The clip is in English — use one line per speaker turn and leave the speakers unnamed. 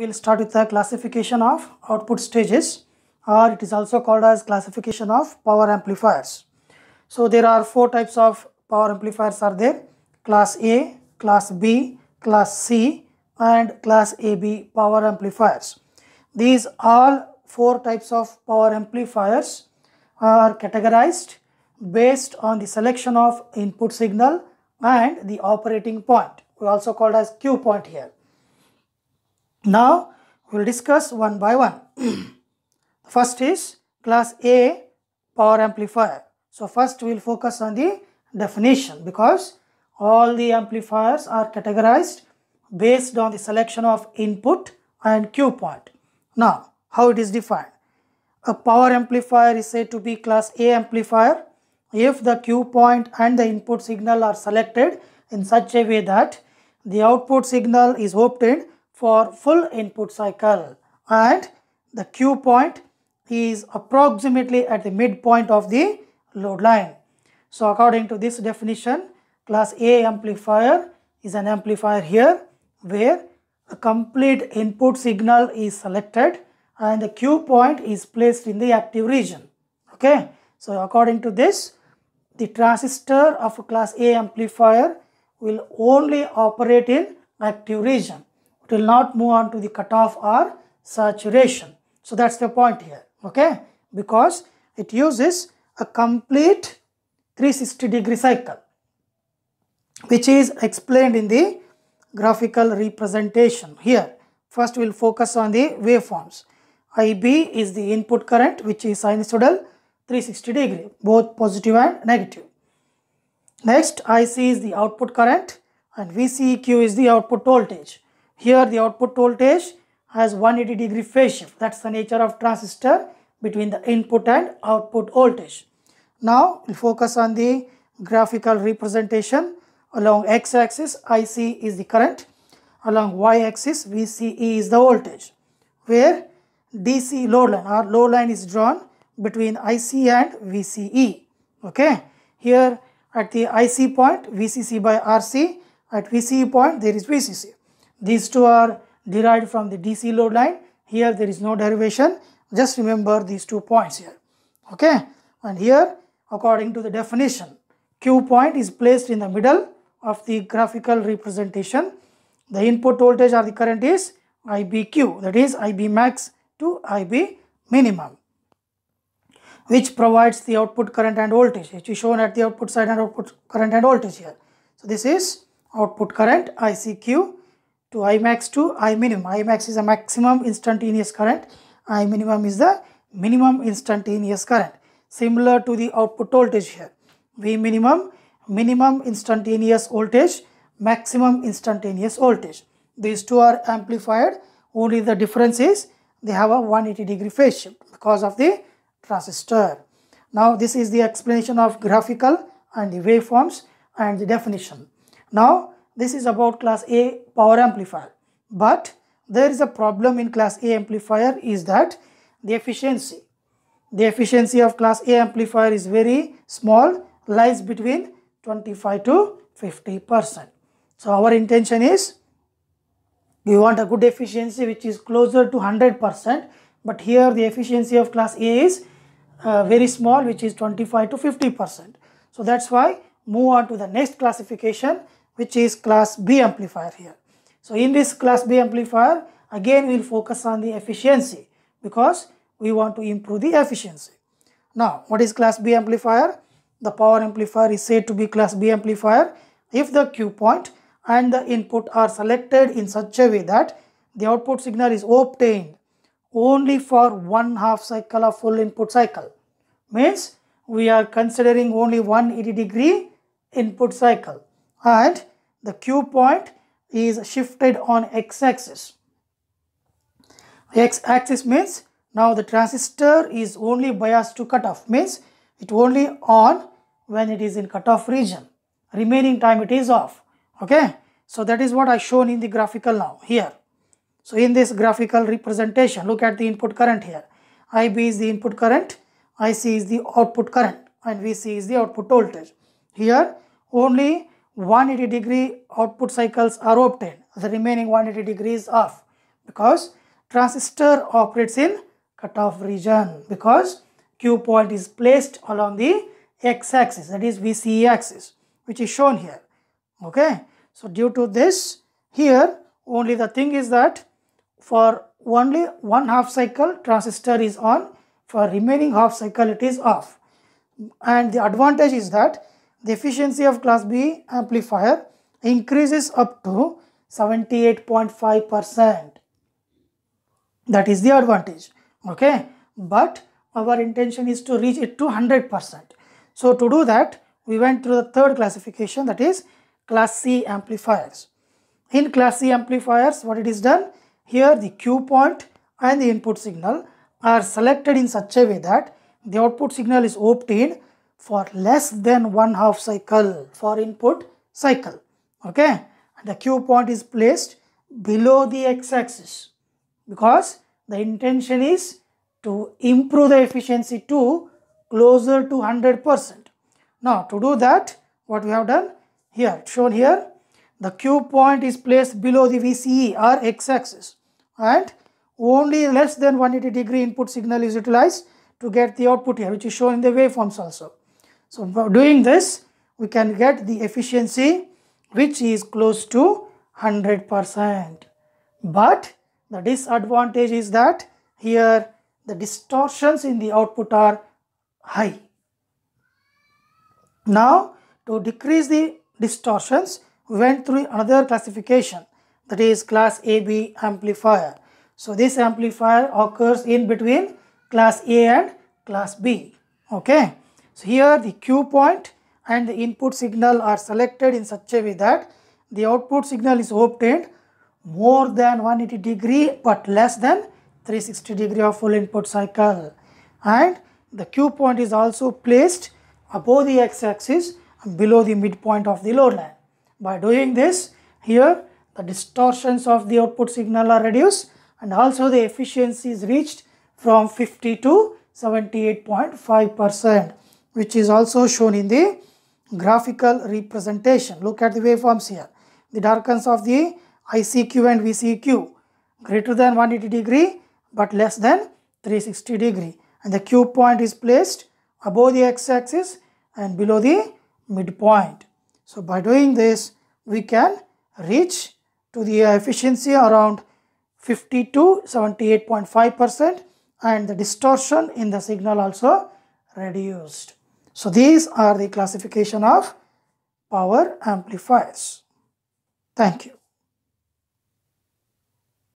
we'll start with the classification of output stages or it is also called as classification of power amplifiers. So there are four types of power amplifiers are there class A, class B, class C and class AB power amplifiers. These all four types of power amplifiers are categorized based on the selection of input signal and the operating point we also called as Q point here. Now we will discuss one by one. first is class A power amplifier. So first we will focus on the definition because all the amplifiers are categorized based on the selection of input and cue point. Now how it is defined? A power amplifier is said to be class A amplifier if the cue point and the input signal are selected in such a way that the output signal is obtained for full input cycle and the Q point is approximately at the midpoint of the load line. So according to this definition, class A amplifier is an amplifier here where a complete input signal is selected and the Q point is placed in the active region. Okay, so according to this, the transistor of a class A amplifier will only operate in active region will not move on to the cutoff or saturation. So that's the point here, okay? Because it uses a complete 360 degree cycle, which is explained in the graphical representation here. First, we'll focus on the waveforms. IB is the input current, which is sinusoidal 360 degree, both positive and negative. Next, IC is the output current and VCEQ is the output voltage. Here the output voltage has 180 degree phase shift. That's the nature of transistor between the input and output voltage. Now we'll focus on the graphical representation. Along x-axis IC is the current. Along y-axis VCE is the voltage. Where DC low line or low line is drawn between IC and VCE. Okay. Here at the IC point VCC by RC. At VCE point there is VCC. These two are derived from the DC load line. Here there is no derivation. Just remember these two points here. Okay. And here according to the definition, Q point is placed in the middle of the graphical representation. The input voltage or the current is IBQ that is IB max to IB minimum which provides the output current and voltage which is shown at the output side and output current and voltage here. So this is output current ICQ to Imax to I minimum. Imax is a maximum instantaneous current. I minimum is the minimum instantaneous current. Similar to the output voltage here. V minimum, minimum instantaneous voltage, maximum instantaneous voltage. These two are amplified. Only the difference is they have a 180 degree phase shift because of the transistor. Now this is the explanation of graphical and the waveforms and the definition. Now this is about class A power amplifier. But there is a problem in class A amplifier is that the efficiency. The efficiency of class A amplifier is very small, lies between 25 to 50%. So our intention is we want a good efficiency which is closer to 100%. But here the efficiency of class A is uh, very small which is 25 to 50%. So that's why move on to the next classification which is class B amplifier here. So in this class B amplifier, again we will focus on the efficiency because we want to improve the efficiency. Now, what is class B amplifier? The power amplifier is said to be class B amplifier if the Q point and the input are selected in such a way that the output signal is obtained only for one half cycle of full input cycle. Means we are considering only one 80 degree input cycle and the Q point is shifted on x-axis. X-axis means now the transistor is only biased to cutoff means it only on when it is in cutoff region. Remaining time it is off. Okay. So that is what I shown in the graphical now here. So in this graphical representation look at the input current here. IB is the input current, IC is the output current and VC is the output voltage. Here only 180 degree output cycles are obtained. The remaining 180 degrees off because transistor operates in cutoff region because Q point is placed along the x-axis that is VCE axis which is shown here. Okay. So due to this here only the thing is that for only one half cycle transistor is on for remaining half cycle it is off and the advantage is that the efficiency of class B amplifier increases up to 78.5%. That is the advantage. Okay. But our intention is to reach it to 100%. So to do that, we went through the third classification that is class C amplifiers. In class C amplifiers, what it is done? Here the Q point and the input signal are selected in such a way that the output signal is obtained for less than one half cycle for input cycle. Okay. And the Q point is placed below the x-axis because the intention is to improve the efficiency to closer to 100%. Now, to do that, what we have done here, shown here, the Q point is placed below the VCE or x-axis and only less than 180 degree input signal is utilized to get the output here which is shown in the waveforms also. So doing this, we can get the efficiency which is close to 100%. But the disadvantage is that here the distortions in the output are high. Now to decrease the distortions, we went through another classification that is class AB amplifier. So this amplifier occurs in between class A and class B. Okay. So here the cue point and the input signal are selected in such a way that the output signal is obtained more than 180 degree but less than 360 degree of full input cycle and the cue point is also placed above the x-axis and below the midpoint of the load line. By doing this, here the distortions of the output signal are reduced and also the efficiency is reached from 50 to 78.5 percent which is also shown in the graphical representation. Look at the waveforms here. The darkens of the ICQ and VCQ greater than 180 degree but less than 360 degree and the Q point is placed above the x-axis and below the midpoint. So by doing this we can reach to the efficiency around 50 to 78.5 percent and the distortion in the signal also reduced. So these are the classification of power amplifiers. Thank you.